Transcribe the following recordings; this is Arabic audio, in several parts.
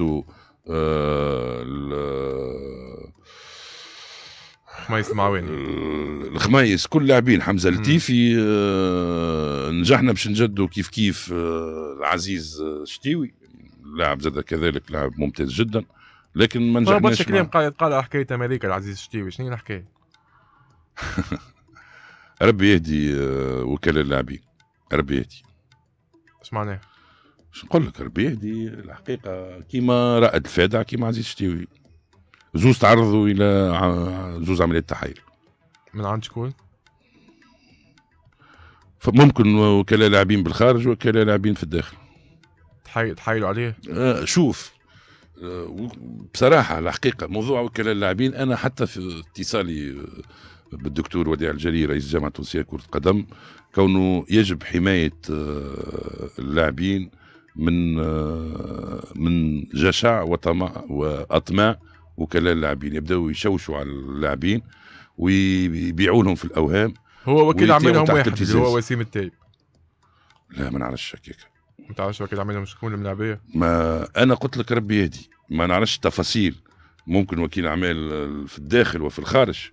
يبدو خميس معاوين الخميس كل لاعبين حمزه لتيفي e, نجحنا باش نجدوا كيف كيف e، العزيز شتيوي لاعب زاد كذلك لاعب ممتاز جدا لكن ما نجحناش برشا كلام قال قال حكايه امريكا العزيز شتيوي شنو هي الحكايه؟ ربي يهدي e، وكلاء اللاعبين ربي يهدي اش معناها؟ باش نقول لك ربيع دي الحقيقه كيما رائد الفادع كيما عزيز شتيوي زوز تعرضوا الى زوز عمليات تحايل من عند شكون؟ فممكن وكلاء لاعبين بالخارج وكلاء لاعبين في الداخل تحايل تحايلوا عليه؟ آه شوف آه، بصراحة الحقيقة موضوع وكلاء اللاعبين أنا حتى في اتصالي بالدكتور وديع الجليل رئيس الجامعة التونسية كرة القدم كونه يجب حماية آه اللاعبين من آه، من جشع وطمع واطماع وكلاء اللاعبين يبداو يشوشوا على اللاعبين ويبيعوا لهم في الاوهام هو وكيل عملهم واحد اللي هو وسيم التايب لا ما نعرفش هكاك ما تعرفش وكيل عملهم شكون الملاعبيه ما انا قلت لك ربي يهدي ما نعرفش تفاصيل ممكن وكيل اعمال في الداخل وفي الخارج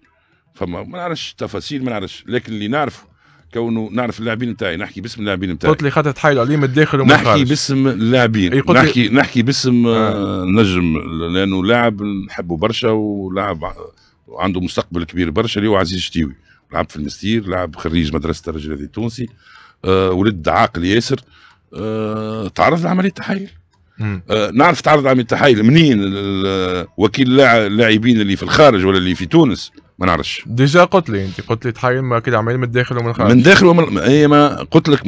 فما ما نعرفش تفاصيل ما نعرفش لكن اللي نعرفه كونه نعرف اللاعبين نتاعي نحكي باسم اللاعبين نتاعي قلت لي خاطر تحايلوا عليه من الداخل ومن نحكي باسم اللاعبين نحكي نحكي باسم آه. آه. نجم لانه لاعب نحبه برشا ولاعب وعنده مستقبل كبير برشا اللي هو عزيز شتيوي لعب في المستير لعب خريج مدرسه الرجل التونسي آه ولد عاقل ياسر آه تعرض لعمليه تحايل آه نعرف تعرض عمليه تحايل منين وكيل اللاعبين اللي في الخارج ولا اللي في تونس ما نعرفش ديجا قلت لي انت قلت لي تحايل ما كده عمال من الداخل ومن الخارج من الداخل ومن هي إيه، ما قلت لك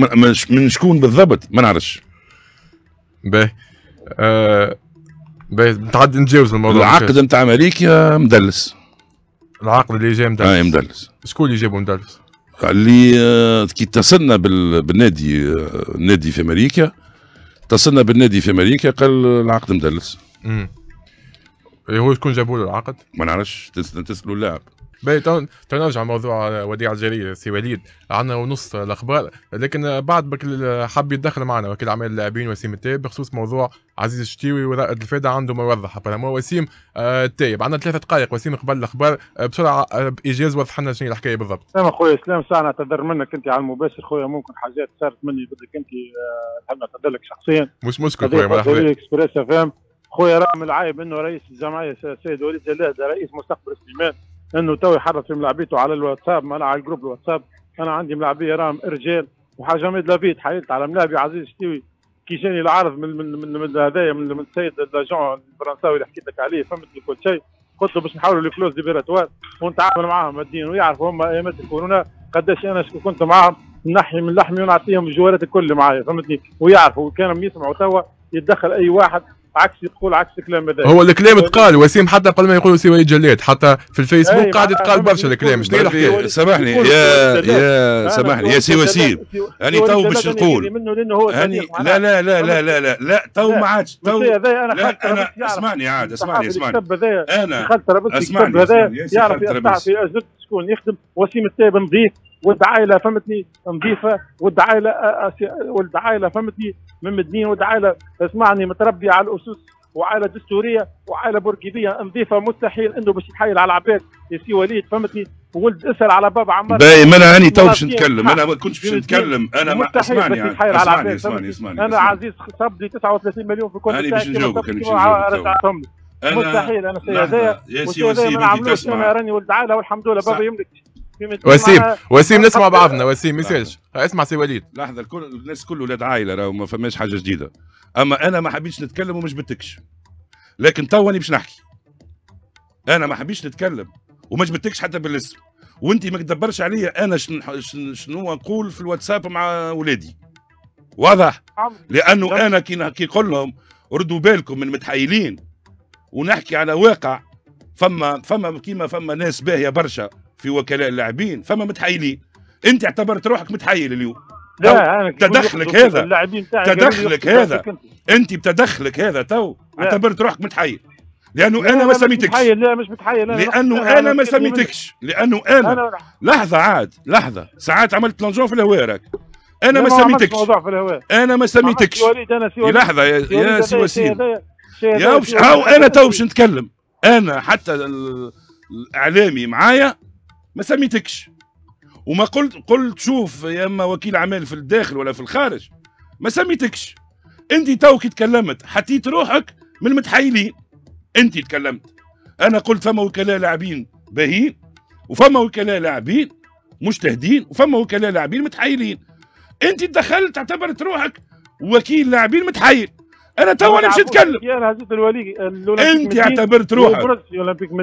من شكون بالضبط ما نعرفش باهي آه باهي نتعدي نتجاوز الموضوع العقد نتاع امريكا مدلس العقد اللي جاي مدلس اي آه، مدلس شكون اللي جابه مدلس؟ اللي آه، كي اتصلنا بالنادي آه، النادي في امريكا اتصلنا بالنادي في امريكا قال العقد مدلس امم هو شكون جابوا له العقد؟ ما نعرفش تسالوا اللاعب باهي تنرجع موضوع آه، وديع الجاريه سي وليد عندنا ونص الاخبار لكن آه، بعد بك حب يتدخل معنا وكيل اعمال اللاعبين وسيم التايب بخصوص موضوع عزيز الشتيوي ورائد الفاده عنده موضح ابارامون وسيم آه، التايب عندنا ثلاث دقائق وسيم قبل الاخبار بسرعه بايجاز وضح لنا شنو الحكايه بالضبط. سلام خويا سلام ساعه نعتذر منك انت على المباشر خويا ممكن حاجات صارت مني بدك انت نحب نعتذر لك شخصيا. مش مشكل خويا مرحبا. خويا راه العيب انه رئيس الجمعيه السيد وليد جلاد رئيس مستقبل سليمان انه تو يحرص في ملاعبيته على الواتساب ما على الجروب الواتساب انا عندي ملاعبيه رام رجال وحاجه لافيت حيلت على ملاعبي عزيز شتوي كي جاني العرض من من من هذايا من, من السيد لاجون الفرنساوي اللي حكيت لك عليه فهمت كل شيء قلت له باش نحاولوا الفلوس ديبيراتوار ونتعامل معاهم الدين ويعرفوا هم ايامات الكورونا قداش انا كنت معاهم نحي من لحمي ونعطيهم الجوالات الكل معايا فهمتني ويعرفوا كانوا يسمعوا توا يتدخل اي واحد عكس يقول عكس كلام هذا هو الكلام تقال وسيم حتى قبل ما يقولوا سوى جلاد حتى في الفيسبوك إيه، قاعد يتقال برشا الكلام شنو نحكي سامحني يا يا سامحني يا سي وسيم راني تو باش نقول هاني لا لا لا لا لا لا لا تو ما عادش تو انا انا اسمعني عاد اسمعني اسمعني انا اسمعني يعرف يقطع في شكون يخدم وسيم التايب نظيف عائله فهمتني نظيفه ولد عائله فهمتني من مدنين عائله اسمعني متربيه على الاسس وعائله دستوريه وعائله بورقيبيه نظيفه مستحيل انه باش يتحايل على العباد يا سي وليد فهمتني ولد اسال على باب عمار باي ما انا هاني تو باش نتكلم انا ما كنتش باش نتكلم انا ما اسمعني اسمعني اسمعني, اسمعني, اسمعني انا عزيز لي 39 مليون في كل هاني باش نجاوبك انا باش نجاوبك أنا مستحيل انا سي هذايا يا سي انا تسمع انا راني ولد عائله والحمد لله بابا يملك وسيم وسيم نسمع بعضنا وسيم ما يسالش اسمع سي وليد لحظه الكل الناس كل ولاد عائله راهو ما فماش حاجه جديده اما انا ما حبيتش نتكلم ومش بتكش لكن توني باش نحكي انا ما حبيتش نتكلم وما جبتكش حتى بالاسم وانت ما تدبرش عليا انا شنو نقول في الواتساب مع ولادي واضح لانه انا كي نقول لهم ردوا بالكم من متحايلين ونحكي على واقع فما فما كيما فما ناس باهيه برشا في وكلاء اللاعبين فما متحايلين انت اعتبرت روحك متحايل اليوم لا انا تدخلك هذا تدخلك هذا انت بتدخلك هذا تو اعتبرت روحك متحايل لانه انا ما سميتكش لا مش متحيل لانه انا ما سميتكش لانه انا لحظه عاد لحظه ساعات عملت لونجون في الهواء راك انا ما سميتكش انا ما سميتكش لحظه يا يا سي وسيم يا هاو انا تو باش نتكلم انا حتى الاعلامي معايا ما سميتكش وما قلت قلت شوف يا اما وكيل اعمال في الداخل ولا في الخارج ما سميتكش انت توك تكلمت حطيت روحك من المتحايلين انت تكلمت انا قلت فما وكلاء لاعبين باهين وفما وكلاء لاعبين مجتهدين وفما وكلاء لاعبين متحايلين انت دخلت اعتبرت روحك وكيل لاعبين متحايل انا تو نمشي عبو. نتكلم يا هزيت انت اعتبرت روحك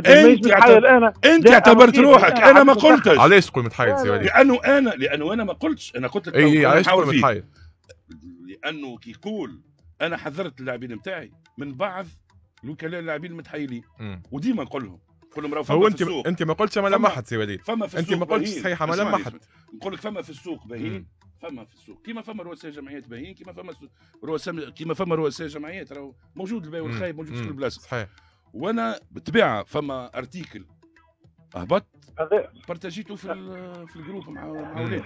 انت اعتبرت انت اعتبرت روحك انا ما قلتش علاش تقول متحيز يا ولي لانه انا لانه انا ما قلتش انا قلت لك اي علاش تقول متحيز لانه كي يقول انا حذرت اللاعبين نتاعي من بعض الوكلاء اللاعبين المتحيلين وديما نقول لهم نقول لهم راهو انت انت ما قلتش ما لمحت سي وليد انت ما قلتش صحيحه ما لمحت نقول لك فما في السوق باهين فما في السوق كيما فما رؤساء جمعيات باهيين كيما فما رؤساء كيما فما رؤساء جمعيات راهو موجود الباهي والخايب موجود في كل بلاصه صحيح وانا بالطبيعه فما ارتيكل اهبط بارتاجيته في في الجروب مع اولادي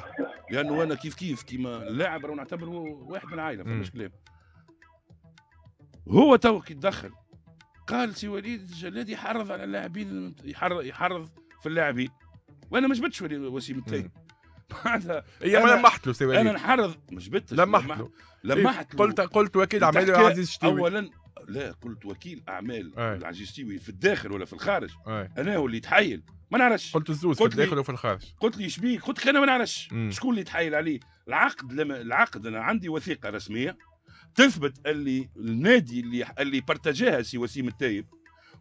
لانه انا كيف كيف كيما اللاعب راه نعتبره واحد من العائله فماش كلام هو تو كي تدخل قال سي وليد الجلادي يحرض على اللاعبين يحرض يحرض في اللاعبين وانا ما جبتش وسيم التاي بعدها ما لمحت له سواء انا انحرض مش جبتش لمحت له لمحت إيه، له قلت قلت وكيل اعمال عزيز الشتيوي اولا لا قلت وكيل اعمال إيه. العزيز الشتيوي في الداخل ولا في الخارج إيه. انا هو اللي يتحايل ما نعرفش قلت الزوز قلت في الداخل وفي الخارج قلت لي شبيك قلت لك انا ما نعرفش شكون اللي يتحايل عليه العقد لما العقد انا عندي وثيقه رسميه تثبت اللي النادي اللي اللي بارتاجاها سي وسيم التايب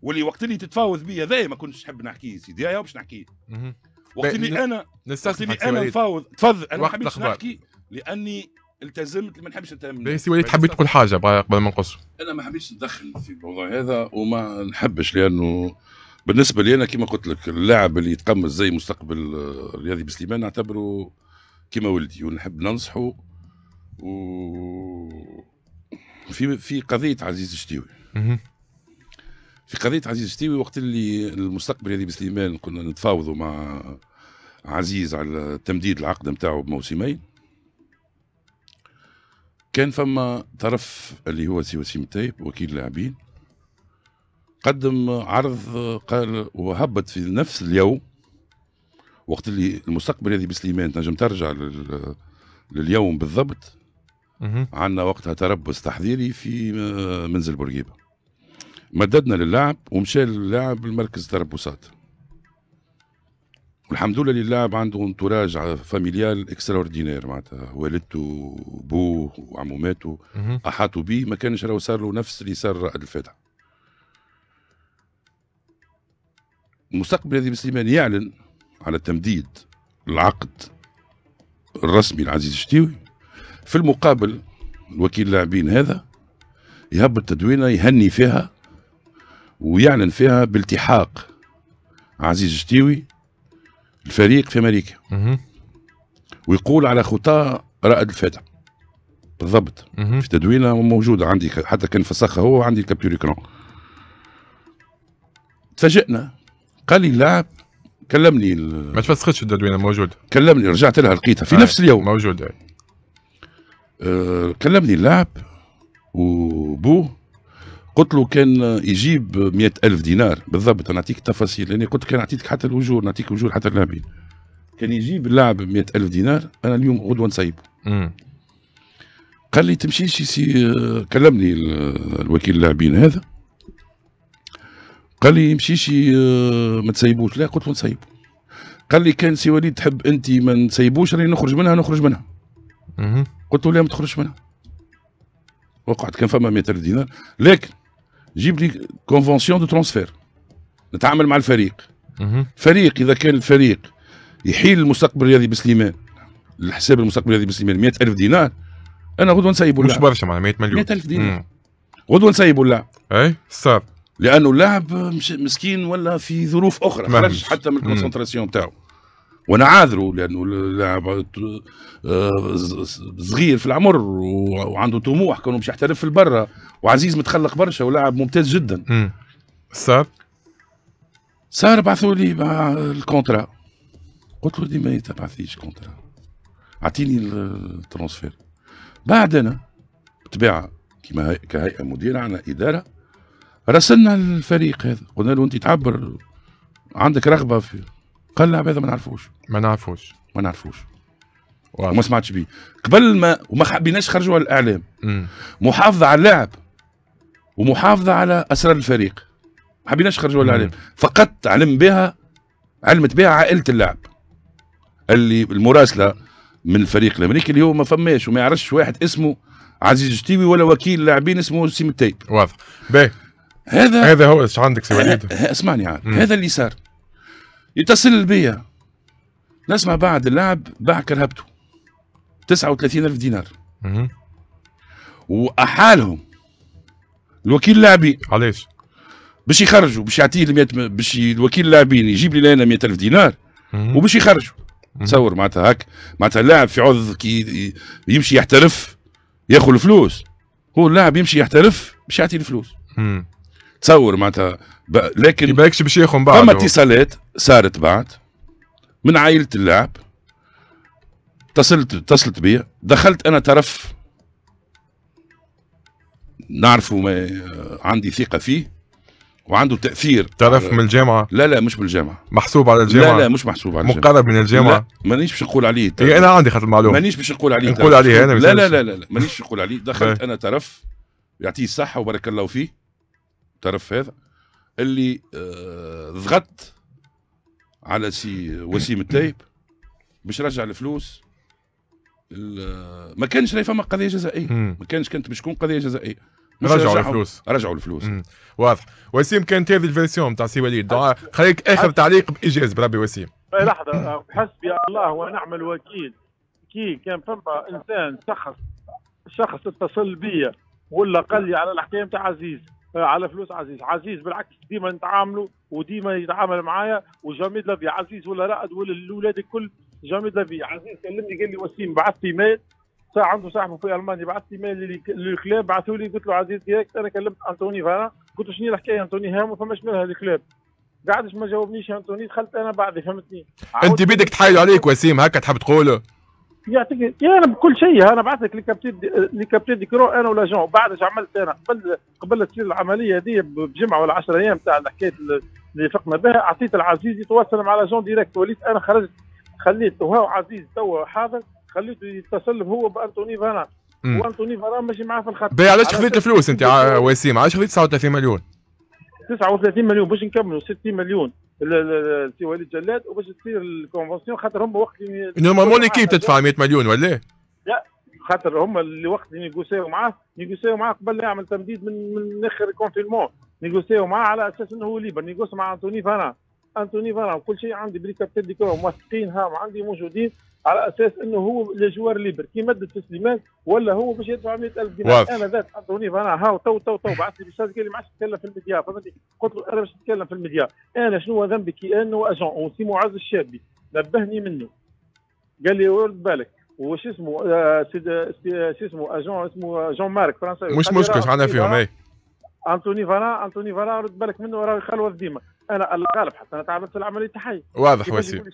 واللي وقت اللي تتفاوض بيا ذا ما كنتش نحب نحكيه سيدي باش نحكيه وقت اللي انا وقت اللي انا نفاوض تفضل انا ما حبيتش نحكي لاني التزمت ما نحبش نتهم سي وليد حبيت تقول حاجه قبل ما نقص انا ما حبيتش ندخل في الموضوع هذا وما نحبش لانه بالنسبه لي انا كما قلت لك اللاعب اللي يتقمص زي مستقبل رياضي بسليمان نعتبره كما ولدي ونحب ننصحه و في في قضيه عزيز الشتيوي في قضيه عزيز الشتيوي وقت اللي المستقبل هذه بسليمان كنا نتفاوضوا مع عزيز على تمديد العقد نتاعو بموسمين كان فما طرف اللي هو سي وسيم تايب وكيل اللاعبين قدم عرض قال وهبط في نفس اليوم وقت اللي المستقبل هذه بسليمان تنجم ترجع لل... لليوم بالضبط عندنا وقتها تربص تحذيري في منزل بورقيبه مددنا للاعب ومشى اللاعب لمركز تربصات والحمد لله اللي اللاعب عنده انتراج فاميليال اكسترا اوردينير معناتها والدته وبوه وعموماته احاطوا به ما كانش راهو صار له نفس اللي صار رائد الفتح مستقبل هذه سليمان يعلن على تمديد العقد الرسمي لعزيز الشتيوي في المقابل الوكيل اللاعبين هذا يهبط تدوينه يهني فيها ويعلن فيها بالتحاق عزيز شتيوي الفريق في امريكا ويقول على خطاه رائد الفتح بالضبط في تدوينه موجوده عندي حتى كان فسخها هو عندي الكابتور كرون تفاجئنا قال لي اللاعب كلمني ال... ما تفسختش التدوينه موجوده كلمني رجعت لها لقيتها في آه. نفس اليوم موجوده آه. آه كلمني اللاعب وبوه قلت له كان يجيب مئة ألف دينار بالضبط أنا نعطيك التفاصيل لأني قلت كان أعطيتك حتى الوجور نعطيك وجور حتى اللاعبين كان يجيب اللاعب مئة ألف دينار أنا اليوم غدوة نسيبه قال لي تمشيش سي كلمني الوكيل اللاعبين هذا قال لي شي آه، ما تسيبوش لا قلت له نسيبه قال لي كان سي وليد تحب انت ما نسيبوش راني نخرج منها نخرج منها قلت له لا ما تخرجش منها وقعت كان فما 100000 دينار لكن جيب لي كونفونسيون دو ترانسفير نتعامل مع الفريق فريق اذا كان الفريق يحيل المستقبل الرياضي بسليمان الحساب المستقبل الرياضي بسليمان 100000 دينار انا غدوه نسيبوا إيه، اللاعب مش برشا معناها 100 مليون 100000 دينار غدوه نسيبوا اللاعب اي صار لانه اللاعب مسكين ولا في ظروف اخرى خرج حتى من الكونسنتراسيون تاعو وانا عاذره لانه لاعب آه، صغير في العمر وعنده طموح كونه مش يحترف في البرة وعزيز متخلق برشا ولاعب ممتاز جدا صار صار بعثوا لي الكونترا قلت له دي ما تبعثيش كونترا اعطيني الترانسفير بعدنا بطبيعه كما كهيئه مديره عندنا اداره راسلنا الفريق هذا قلنا له انت تعبر عندك رغبه في قال لا هذا ما نعرفوش ما نعرفوش ما نعرفوش وما سمعتش بيه قبل ما وما حبيناش خرجوا على الاعلام م. محافظه على اللعب ومحافظه على اسرار الفريق ما حبيناش خرجوا على الاعلام فقط علم بها علمت بها عائله اللعب اللي المراسله من الفريق الامريكي اللي هو ما فماش وما يعرفش واحد اسمه عزيز الشتيوي ولا وكيل لاعبين اسمه سيم التيب واضح باهي هذا هذا هو ايش عندك سي اسمعني عاد هذا اللي صار يتصل بيا نسمع بعد اللاعب باع كرهبته 39 ألف دينار وأحالهم الوكيل اللاعبين علاش؟ باش يخرجوا باش يعطيه باش الوكيل اللاعبين يجيب لي انا 100000 دينار وباش يخرجوا تصور معناتها هاك معناتها اللاعب في عوض كي يمشي يحترف ياخذ الفلوس هو اللاعب يمشي يحترف باش يعطي الفلوس تصور معناتها لكن ما باش ياخذ بعض فما اتصالات صارت بعد من عائلة اللاعب اتصلت اتصلت بي دخلت انا طرف نعرفه ما عندي ثقه فيه وعنده تاثير طرف من الجامعه لا لا مش من الجامعه محسوب على الجامعه لا لا مش محسوب على الجامعه مقرب من الجامعه مانيش باش نقول عليه إيه انا عندي خاطر المعلومه مانيش باش نقول عليه نقول عليه انا لا لا لا لا, لا. مانيش نقول عليه طيب. دخلت انا طرف يعطيه الصحه وبارك الله فيه طرف هذا اللي آه، ضغطت على سي وسيم التايب باش رجع الفلوس ما كانش راهي فما قضيه جزائيه ما كانش كانت باش تكون قضيه جزائيه رجعوا الفلوس رجعوا الفلوس واضح وسيم كانت هذه الفيرسيون تاع سي وليد أه. خليك اخر تعليق بايجاز بربي وسيم أه، لحظه أه، حسبي الله ونعم الوكيل كي كان فما انسان شخص شخص اتصل بيا ولا قال لي على الحكايه تاع عزيز آه، على فلوس عزيز عزيز بالعكس ديما نتعاملوا وديما يتعامل معايا وجامي لافي عزيز ولا رائد ولا الاولاد الكل جامي لافي عزيز كلمني قال لي وسيم بعث لي ميل ساعة عنده صاحبه في المانيا بعث لي للكلاب بعثوا لي قلت له عزيز ديريكت انا كلمت انتوني فانا قلت له شنو الحكايه انتوني هام فماش منها الكلاب قعدش ما جاوبنيش انتوني دخلت انا بعدي فهمتني انت بيدك تحايل عليك وسيم هكا تحب تقوله يعطيك انا بكل شيء انا بعثت لكابتن دي كرو انا ولا بعد عملت انا قبل قبل تصير العمليه هذه بجمعه ولا 10 ايام تاع الحكايه اللي فقنا بها اعطيت العزيز يتواصل مع لاجون ديريكت وليت انا خرجت خليت وهو عزيز تو حاضر خليته يتصل هو بانتوني فانا وانتوني فانا ماشي معاه في الخط باهي علاش خذيت الفلوس انت وسيم علاش خذيت 39 مليون 39 مليون باش نكملوا 60 مليون السي وليد جلاد وباش تصير الكونفونسيون خاطر هم وقت نورمالمون ليكيب تدفع 100 مليون ولا؟ إيه؟ لا خاطر هم اللي وقت نيغوسيو معاه نيغوسيو معاه قبل يعمل تمديد من من اخر الكونفينمون نيغوسيو معاه على اساس انه هو ليبر نيغوس مع انتوني فانا انتوني فانا وكل شيء عندي بريكاب موثقين موثقينها وعندي موجودين على اساس انه هو لجوار ليبر كي مد التسليمات سليمان ولا هو باش يدفع 100000 دينار انا ذات انطوني انا هاو تو تو تو بعث لي بالشات قال لي ما عادش تتكلم في الميديا فهمتني قلت له انا باش نتكلم في الميديا انا شنو ذنبي كي انه اجون وسي معز الشابي نبهني منه قال لي ورد بالك وش اسمه آه، آه، شو اسمه اجون اسمه آه، جون مارك فرنساوي مش مشكل عندنا فيهم اي انطوني فانا انطوني فانا رد بالك منه راه يخلوه ديما انا الغالب حتى انا تعاملت العمليه تحيه واضح وسيم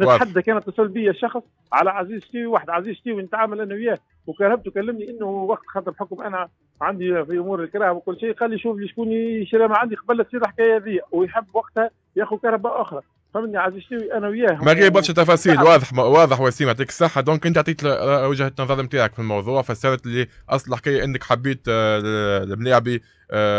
نتحدى كان اتصل بي شخص على عزيز شتيوي واحد عزيز شتيوي نتعامل انا وياه وكرهبته كلمني انه وقت خاطر بحكم انا عندي في امور الكراهه وكل شيء قال لي شوف لي شكون يشري ما عندي قبل تصير الحكايه هذه ويحب وقتها ياخذ كهرباء اخرى فهمني عاد يشتوي انا وياه ما جاي برشا يعني تفاصيل واضح واضح وسيم يعطيك الصحه دونك انت عطيت وجهه النظر نتاعك في الموضوع فسرت لي اصل الحكايه انك حبيت الملاعبي آه،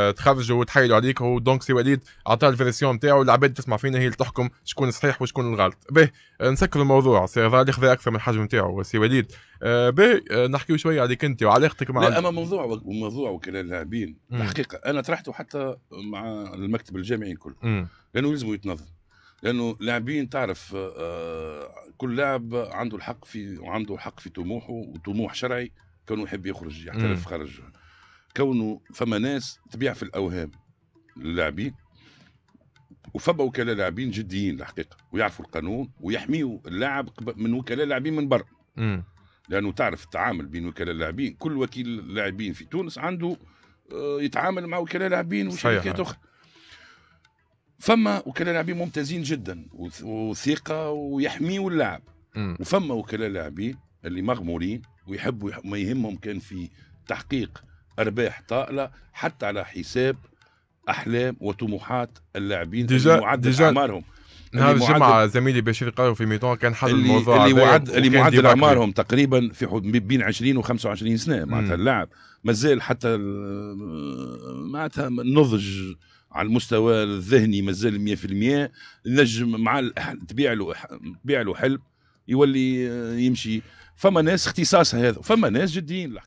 آه، تخرجوا وتحايلوا عليك ودونك سي وليد عطى الفيرسيون نتاعو العباد تسمع فينا هي اللي تحكم شكون صحيح وشكون الغلط به نسكر الموضوع سي غالي خذا اكثر من الحجم نتاعو سي وليد آه، به نحكيو شويه عليك انت وعلاقتك مع لا اما موضوع وموضوع موضوع وكلاء اللاعبين الحقيقه انا طرحته حتى مع المكتب الجامعي الكل لانه لازم يتنظم لانه لاعبين تعرف آه، آه، كل لاعب عنده الحق في وعنده الحق في طموحه وطموح شرعي كونه يحب يخرج يحترف خارج كونه فما ناس تبيع في الاوهام للاعبين وفما وكلاء لاعبين جديين الحقيقه ويعرفوا القانون ويحميوا اللاعب من وكلاء لاعبين من برا لانه تعرف التعامل بين وكلاء اللاعبين كل وكيل لاعبين في تونس عنده آه، يتعامل مع وكلاء لاعبين وشركات اخرى فما وكلاء لاعبين ممتازين جدا وثقه ويحميوا اللاعب وفما وكلاء لاعبين اللي مغمورين ويحبوا ما يهمهم كان في تحقيق ارباح طائله حتى على حساب احلام وطموحات اللاعبين ديجا معدل ديجا اعمارهم نهار الجمعة زميلي بشير قالوا في ميتون كان حل اللي الموضوع اللي وعد اللي معدل اعمارهم تقريبا في حدود بين 20 و 25 سنة معناتها اللاعب مازال حتى معناتها النضج على المستوى الذهني مازال 100% النجم مع تبيع له تبيع له حلب يولي يمشي فما ناس اختصاصها هذا فما ناس جديين